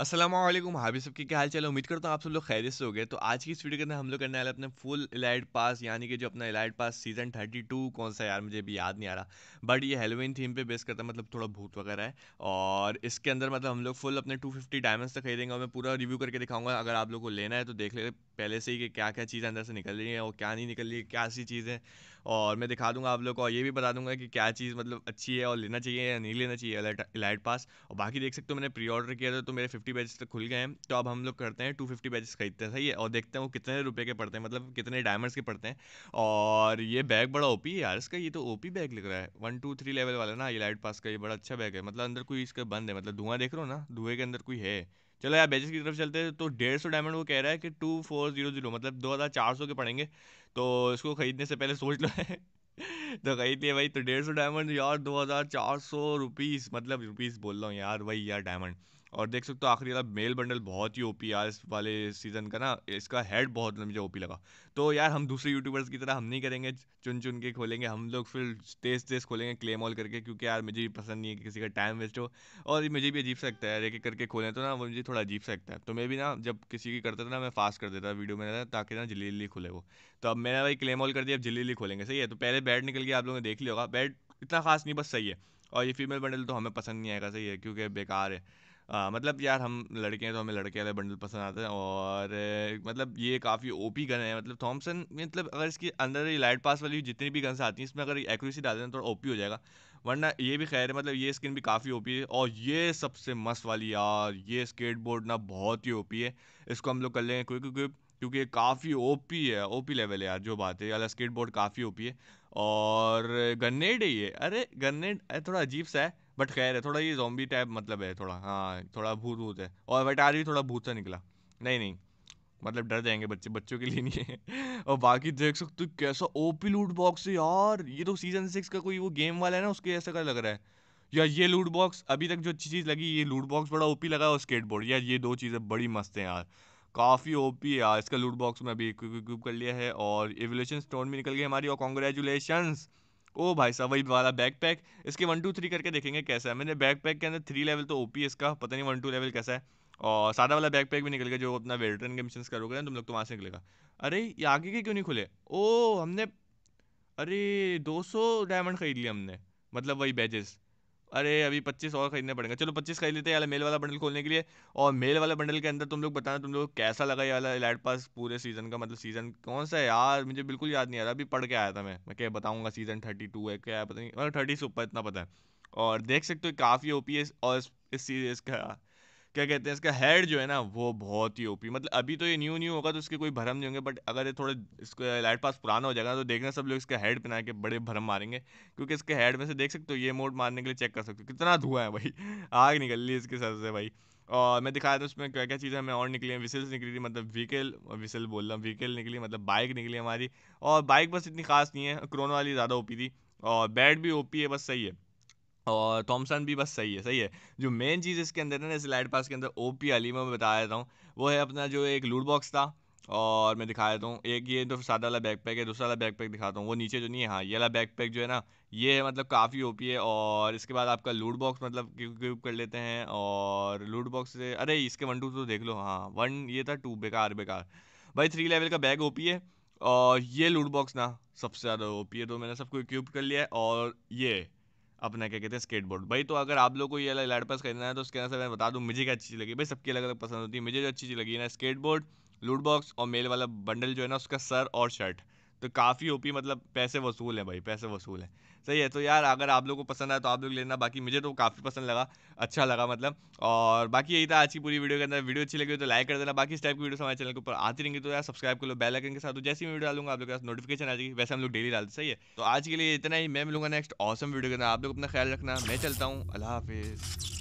असलम हाबी सबके क्या हाल चाल उम्मीद करता हूँ आप सब लोग खैरियत से हो गए तो आज की इस वीडियो के अंदर हम लोग करने वाले अपने फुल इलाइट पास यानी कि जो अपना elite pass season thirty two कौन सा यार मुझे भी याद नहीं आ रहा बट ये हेलोविन थीम पे बेस करता है मतलब थोड़ा भूत वगैरह है और इसके अंदर मतलब हम लोग फुल अपने टू फिफ्टी डायमंड्स तक खरीदेंगे और मैं पूरा रिव्यू करके दिखाऊंगा अगर आप लोग को लेना है तो देख ले पहले से ही कि क्या क्या चीज़ें अंदर से निकल रही हैं और क्या नहीं निकल रही है क्या सी चीज़ें और मैं दिखा दूंगा आप लोग को और ये भी बता दूंगा कि क्या चीज़ मतलब अच्छी है और लेना चाहिए या नहीं लेना चाहिए इलाइट पास और बाकी देख सकते हो मैंने प्री ऑर्डर किया था तो मेरे फिफ्टी बैचेस तक खुल गए हैं तो अब हम लोग करते हैं टू फिफ्टी बैचेस खरीदते हैं सही है और देखते हैं वो कितने रुपये के पड़ते हैं मतलब कितने डायमंड्स के पड़ते हैं और ये बैग बड़ा ओ है यार इसका ये तो ओ बैग लिख रहा है वन टू थ्री लेवल वाला ना इलाइट पास का ये बड़ा अच्छा बैग है मतलब अंदर कोई इसका बंद है मतलब धुआं देख रहे हो ना धुएं के अंदर कोई है चलो यार बेजिस की तरफ चलते हैं तो डेढ़ सौ डायमंड वो कह रहा है कि टू फोर जीरो जीरो मतलब दो हज़ार चार सौ के पड़ेंगे तो इसको ख़रीदने से पहले सोच लो है तो खरीद लिए भाई तो डेढ़ सौ डायमंड यार दो हज़ार चार सौ रुपीज़ मतलब रुपीज़ बोल रहा हूँ यार वही यार डायमंड और देख सकते हो आखिरी वाला मेल बंडल बहुत ही ओपी यार इस वाले सीज़न का ना इसका हेड बहुत मुझे ओपी लगा तो यार हम दूसरे यूट्यूबर्स की तरह हम नहीं करेंगे चुन चुन के खोलेंगे हम लोग फिर तेज तेज खोलेंगे क्लेम ऑल करके क्योंकि यार मुझे भी पसंद नहीं है कि किसी का टाइम वेस्ट हो और मुझे भी अजीब सकता है एक करके खोलें तो ना वो मुझे थोड़ा अजीब सकता है तो मैं भी ना जब किसी की करता था ना मैं फास्ट कर देता वीडियो में ताकि ना जल्दी जल्दी खुले वो तो अब मैंने भाई क्लेम ऑल कर दिया अब जल्दी जल्दी खोलेंगे सही है तो पहले बैट निकल गया आप लोगों ने देख लिया होगा बैट इतना खास नहीं बस सही है और ये फीमेल बंडल तो हमें पसंद नहीं आएगा सही है क्योंकि बेकार है आ, मतलब यार हम लड़के हैं तो हमें लड़के वाले बंडल पसंद आते हैं और मतलब ये काफ़ी ओपी गन है मतलब थॉमसन मतलब अगर इसके अंदर ये लाइट पास वाली जितनी भी गन्स आती हैं इसमें अगर एक्यूरेसी डाल हैं तो ओपी हो जाएगा वरना ये भी खैर है मतलब ये स्किन भी काफ़ी ओपी है और ये सबसे मस्त वाली यार ये स्केटबोर्ड ना बहुत ही ओपी है इसको हम लोग कर लेंगे क्योंकि क्योंकि क्योंकि काफ़ी पी है पी लेवल है यार जो बात है स्केट बोर्ड काफ़ी ओपी है और गन्नेड है ये अरे गन्नेड थोड़ा अजीब सा है बट खैर है थोड़ा ये जोम्बी टाइप मतलब है थोड़ा हाँ थोड़ा भूत भूत है और वटार भी थोड़ा भूत सा निकला नहीं नहीं मतलब डर जाएंगे बच्चे बच्चों के लिए नहीं है और बाकी देख सकते हो कैसा ओपी लूट बॉक्स है यार ये तो सीजन सिक्स का कोई वो गेम वाला है ना उसके ऐसा का लग रहा है या ये लूट बॉक्स अभी तक जो अच्छी चीज़ लगी ये लूट बॉक्स बड़ा ओपी लगा और स्केटबोर्ड यार ये दो चीज़ें बड़ी मस्त हैं यार काफ़ी ओपी है यार इसका लूट बॉक्स में अभी कर लिया है और एवोल्यूशन स्टोन भी निकल गई हमारी और कॉन्ग्रेचुलेशंस ओ भाई साहब वही वाला बैक पैक इसके वन टू थ्री करके देखेंगे कैसा है मैंने बैक पैक के अंदर थ्री लेवल तो ओ पी इसका पता नहीं वन टू लेवल कैसा है और सादा वाला बैक पैक भी निकल गया जो अपना वेल्टन के मिशन करोगे ना तुम लोग तो वहाँ से निकलेगा अरे ये आगे के क्यों नहीं खुले ओ हमने अरे 200 डायमंड ख़रीद लिए हमने मतलब वही बैजेस अरे अभी पच्चीस और खरीदने पड़ेंगे चलो पच्चीस खरीद लेते हैं यार मेल वाला बंडल खोलने के लिए और मेल वाला बंडल के अंदर तुम लोग बताना तुम लोग कैसा लगा ये वाला लाइट पास पूरे सीज़न का मतलब सीज़न कौन सा है यार मुझे बिल्कुल याद नहीं आ रहा अभी पढ़ के आया था मैं मैं क्या बताऊंगा सीज़न थर्टी टू है क्या पता नहीं मतलब थर्टी से ऊपर इतना पता है और देख सकते हो काफ़ी ओ पी है और इस सीरीज़ का क्या कहते हैं इसका हेड जो है ना वो बहुत ही ओपी मतलब अभी तो ये न्यू न्यू होगा तो इसके कोई भरम नहीं होंगे बट अगर ये थोड़े इसका लाइट पास पुराना हो जाएगा तो देखना सब लोग इसका हेड पहना के बड़े भरम मारेंगे क्योंकि इसके हेड में से देख सकते हो ये मोड मारने के लिए चेक कर सकते हो कितना धुआं है भाई आग निकल ली इसके सर से भाई और मैं दिखाया था उसमें क्या क्या चीज़ें हमें और निकली हैं विसल्स निकली थी मतलब व्हीकल विसल बोल रहा हूँ व्हीकल निकली मतलब बाइक निकली हमारी और बाइक बस इतनी खास नहीं है क्रोनो वाली ज़्यादा ओपी थी और बैट भी ओपी है बस सही है और थॉमसन भी बस सही है सही है जो मेन चीज़ इसके अंदर है ना स्लाइड पास के अंदर ओ पी अली में बता देता हूँ वो है अपना जो एक लूट बॉक्स था और मैं दिखा देता हूँ एक ये तो सादा वाला बैक पैक है दूसरा वाला बैक पैक दिखाता हूँ वो नीचे जो नहीं है हाँ ये वाला बैक पैक जो है ना ये है मतलब काफ़ी पी है और इसके बाद आपका लूट बॉक्स मतलब क्यूब कर लेते हैं और लूट बॉक्स से अरे इसके वन टू तो देख लो हाँ वन ये था टू बेकार बेकार भाई थ्री लेवल का बैग पी है और ये लूट बॉक्स ना सबसे ज़्यादा पी है तो मैंने सबको क्यूब कर लिया है और ये अपना क्या कहते हैं स्केटबोर्ड भाई तो अगर आप लोग को ये लाइट पास खरीदना है तो उसके अंदर मैं बता दूँ मुझे क्या अच्छी चीज़ लगी भाई सबकी अलग अलग पसंद होती है मुझे जो अच्छी चीज़ लगी ना स्केटबोर्ड लूट बॉक्स और मेल वाला बंडल जो है ना उसका सर और शर्ट तो काफ़ी ओपी मतलब पैसे वसूल हैं भाई पैसे वसूल हैं सही है तो यार अगर आप लोग को पसंद आया तो आप लोग लेना बाकी मुझे तो काफ़ी पसंद लगा अच्छा लगा मतलब और बाकी यही था आज की पूरी वीडियो के अंदर वीडियो अच्छी लगी तो लाइक कर देना बाकी इस टाइप की वीडियो हमारे चैनल के ऊपर आती रहेंगी तो यार सब्सक्राइब कर लो बेल आइकन के साथ तो ही वीडियो डालूंगा आप लोग के पास नोटिफिकेशन आ जाएगी वैसे हम लोग डेली डालते सही है तो आज के लिए इतना ही मैं मिलूंगा नेक्स्ट ऑसम वीडियो के अंदर आप लोग अपना ख्याल रखना मैं चलता हूँ अल्लाह हाफिज़